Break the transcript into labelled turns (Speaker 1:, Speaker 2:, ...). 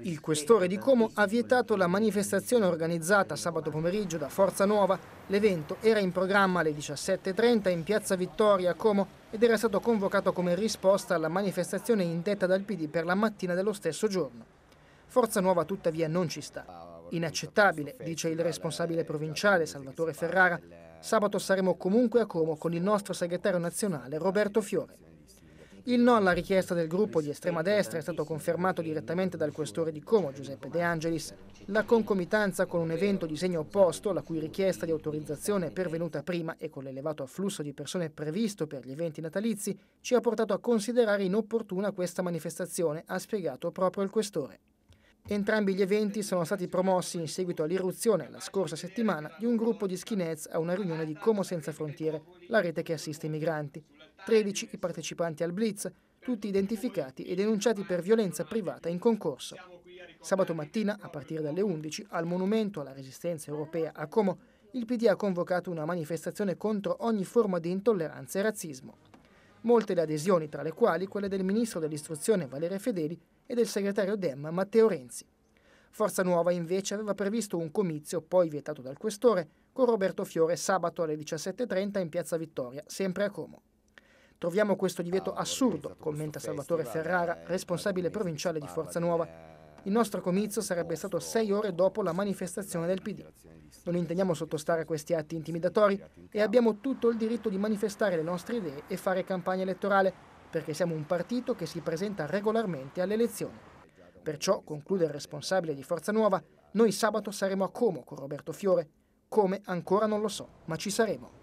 Speaker 1: Il questore di Como ha vietato la manifestazione organizzata sabato pomeriggio da Forza Nuova. L'evento era in programma alle 17.30 in Piazza Vittoria a Como ed era stato convocato come risposta alla manifestazione indetta dal PD per la mattina dello stesso giorno. Forza Nuova tuttavia non ci sta. Inaccettabile, dice il responsabile provinciale Salvatore Ferrara. Sabato saremo comunque a Como con il nostro segretario nazionale Roberto Fiore. Il no alla richiesta del gruppo di estrema destra è stato confermato direttamente dal questore di Como, Giuseppe De Angelis. La concomitanza con un evento di segno opposto, la cui richiesta di autorizzazione è pervenuta prima e con l'elevato afflusso di persone previsto per gli eventi natalizi, ci ha portato a considerare inopportuna questa manifestazione, ha spiegato proprio il questore. Entrambi gli eventi sono stati promossi in seguito all'irruzione la scorsa settimana di un gruppo di skinheads a una riunione di Como Senza Frontiere, la rete che assiste i migranti. 13 i partecipanti al blitz, tutti identificati e denunciati per violenza privata in concorso. Sabato mattina, a partire dalle 11, al Monumento alla Resistenza Europea a Como, il PD ha convocato una manifestazione contro ogni forma di intolleranza e razzismo molte le adesioni, tra le quali quelle del ministro dell'istruzione Valeria Fedeli e del segretario Demma Matteo Renzi. Forza Nuova invece aveva previsto un comizio, poi vietato dal questore, con Roberto Fiore sabato alle 17.30 in Piazza Vittoria, sempre a Como. Troviamo questo divieto ah, assurdo, commenta Salvatore Ferrara, eh, responsabile provinciale di Forza Nuova, eh. Il nostro comizio sarebbe stato sei ore dopo la manifestazione del PD. Non intendiamo sottostare a questi atti intimidatori e abbiamo tutto il diritto di manifestare le nostre idee e fare campagna elettorale, perché siamo un partito che si presenta regolarmente alle elezioni. Perciò, conclude il responsabile di Forza Nuova, noi sabato saremo a Como con Roberto Fiore. Come ancora non lo so, ma ci saremo.